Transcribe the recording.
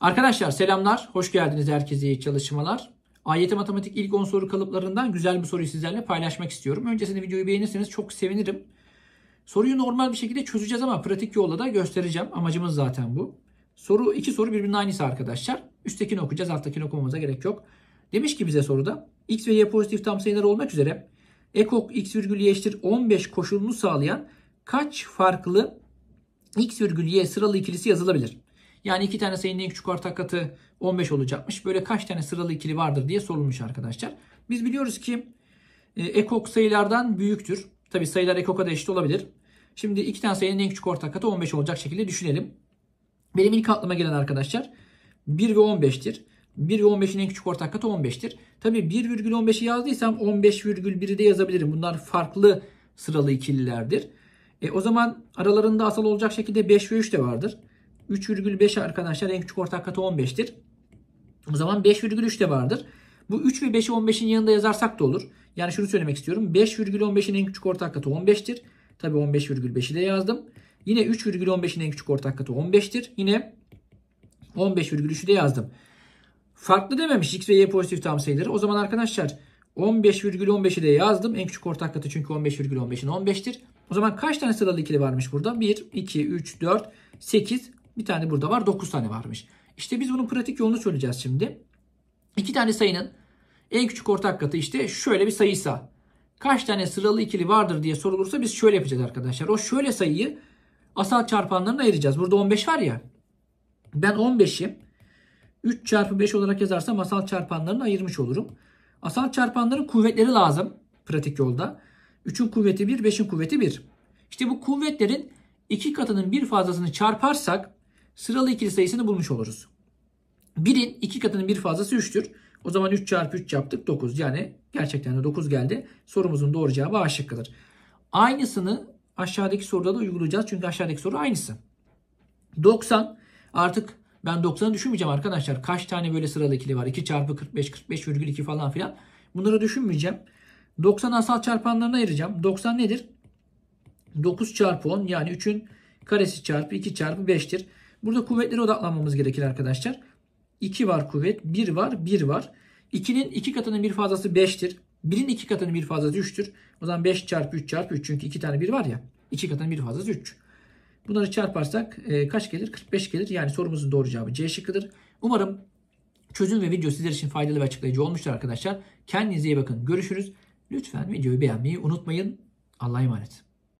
Arkadaşlar selamlar. Hoş geldiniz herkese iyi çalışmalar. AYT Matematik ilk 10 soru kalıplarından güzel bir soruyu sizlerle paylaşmak istiyorum. Öncesinde videoyu beğenirseniz çok sevinirim. Soruyu normal bir şekilde çözeceğiz ama pratik yolla da göstereceğim. Amacımız zaten bu. Soru iki soru birbirinin aynısı arkadaşlar. Üsttekini okuyacağız, alttakini okumamıza gerek yok. Demiş ki bize soruda x ve y pozitif tam sayılar olmak üzere ekok x virgül y eşittir 15 koşulunu sağlayan kaç farklı x virgül y sıralı ikilisi yazılabilir? Yani iki tane sayının en küçük ortak katı 15 olacakmış. Böyle kaç tane sıralı ikili vardır diye sorulmuş arkadaşlar. Biz biliyoruz ki e, ekok sayılardan büyüktür. Tabi sayılar ekoka da eşit olabilir. Şimdi iki tane sayının en küçük ortak katı 15 olacak şekilde düşünelim. Benim ilk aklıma gelen arkadaşlar 1 ve 15'tir. 1 ve 15'in en küçük ortak katı 15'tir. Tabi 1,15'i yazdıysam 15,1'i de yazabilirim. Bunlar farklı sıralı ikililerdir. E, o zaman aralarında asal olacak şekilde 5 ve 3 de vardır. 3,5 arkadaşlar en küçük ortak katı 15'tir. O zaman 5,3 de vardır. Bu 3 ve 5'i 15'in yanında yazarsak da olur. Yani şunu söylemek istiyorum. 5,15'in en küçük ortak katı 15'tir. Tabi 15,5'i de yazdım. Yine 3,15'in en küçük ortak katı 15'tir. Yine 15,3'ü de yazdım. Farklı dememiş x ve y pozitif tam sayıları. O zaman arkadaşlar 15,15'i de yazdım. En küçük ortak katı çünkü 15,15'in 15'tir. O zaman kaç tane sıralı ikili varmış burada? 1, 2, 3, 4, 8, bir tane burada var. 9 tane varmış. İşte biz bunun pratik yolunu söyleyeceğiz şimdi. İki tane sayının en küçük ortak katı işte şöyle bir sayıysa kaç tane sıralı ikili vardır diye sorulursa biz şöyle yapacağız arkadaşlar. O şöyle sayıyı asal çarpanlarına ayıracağız. Burada 15 var ya. Ben 15'i 3 çarpı 5 olarak yazarsam asal çarpanlarını ayırmış olurum. Asal çarpanların kuvvetleri lazım pratik yolda. 3'ün kuvveti 1, 5'in kuvveti 1. İşte bu kuvvetlerin iki katının bir fazlasını çarparsak sıralı ikili sayısını bulmuş oluruz. 1'in 2 katının bir fazlası 3'tür. O zaman 3 çarpı 3 yaptık 9. Yani gerçekten de 9 geldi. Sorumuzun doğru cevabı A şıkkıdır. Aynısını aşağıdaki soruda da uygulayacağız. Çünkü aşağıdaki soru aynısı. 90 artık ben 90'ı düşünmeyeceğim arkadaşlar. Kaç tane böyle sıralı ikili var? 2 çarpı 45, 45,2 falan filan. Bunları düşünmeyeceğim. 90 asal çarpanlarına ayıracağım. 90 nedir? 9 çarpı 10 yani 3'ün karesi çarpı 2 çarpı 5'tir. Burada kuvvetlere odaklanmamız gerekir arkadaşlar. 2 var kuvvet, 1 var, 1 var. 2'nin 2 katının bir fazlası 5'tir. 1'in 2 katının bir fazlası 3'tür. O zaman 5 çarpı 3 çarpı 3 çünkü 2 tane 1 var ya. 2 katının bir fazlası 3. Bunları çarparsak e, kaç gelir? 45 gelir. Yani sorumuzun doğru cevabı C şıkkıdır. Umarım çözüm ve video sizler için faydalı ve açıklayıcı olmuştur arkadaşlar. Kendinize iyi bakın. Görüşürüz. Lütfen videoyu beğenmeyi unutmayın. Allah'a emanet.